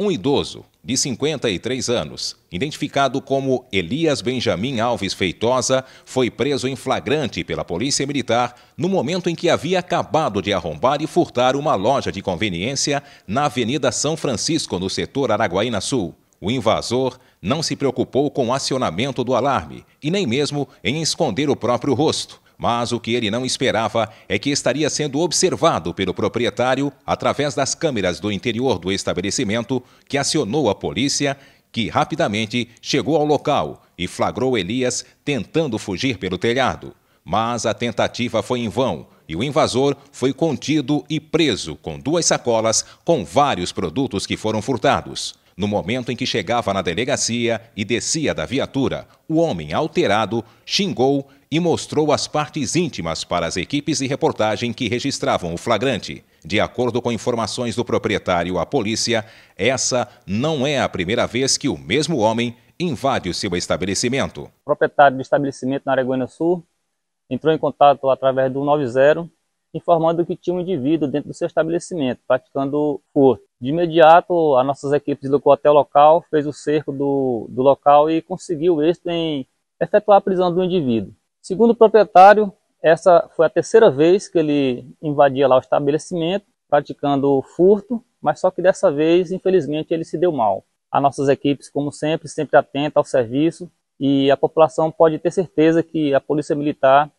Um idoso de 53 anos, identificado como Elias Benjamin Alves Feitosa, foi preso em flagrante pela Polícia Militar no momento em que havia acabado de arrombar e furtar uma loja de conveniência na Avenida São Francisco, no setor Araguaína Sul. O invasor não se preocupou com o acionamento do alarme e nem mesmo em esconder o próprio rosto mas o que ele não esperava é que estaria sendo observado pelo proprietário através das câmeras do interior do estabelecimento, que acionou a polícia, que rapidamente chegou ao local e flagrou Elias tentando fugir pelo telhado. Mas a tentativa foi em vão e o invasor foi contido e preso com duas sacolas com vários produtos que foram furtados. No momento em que chegava na delegacia e descia da viatura, o homem alterado xingou e mostrou as partes íntimas para as equipes de reportagem que registravam o flagrante. De acordo com informações do proprietário à polícia, essa não é a primeira vez que o mesmo homem invade o seu estabelecimento. O proprietário do estabelecimento na Araguaína Sul entrou em contato através do 90, informando que tinha um indivíduo dentro do seu estabelecimento praticando furto. De imediato, as nossas equipes deslocou até o local, fez o cerco do, do local e conseguiu êxito em efetuar a prisão do indivíduo. Segundo o proprietário, essa foi a terceira vez que ele invadia lá o estabelecimento, praticando furto, mas só que dessa vez, infelizmente, ele se deu mal. As nossas equipes, como sempre, sempre atentas ao serviço e a população pode ter certeza que a Polícia Militar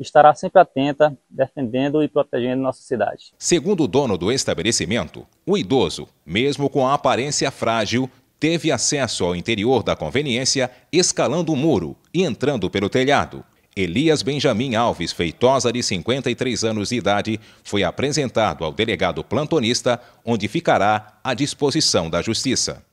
estará sempre atenta, defendendo e protegendo nossa cidade. Segundo o dono do estabelecimento, o idoso, mesmo com a aparência frágil, teve acesso ao interior da conveniência escalando o muro e entrando pelo telhado. Elias Benjamin Alves Feitosa, de 53 anos de idade, foi apresentado ao delegado plantonista, onde ficará à disposição da Justiça.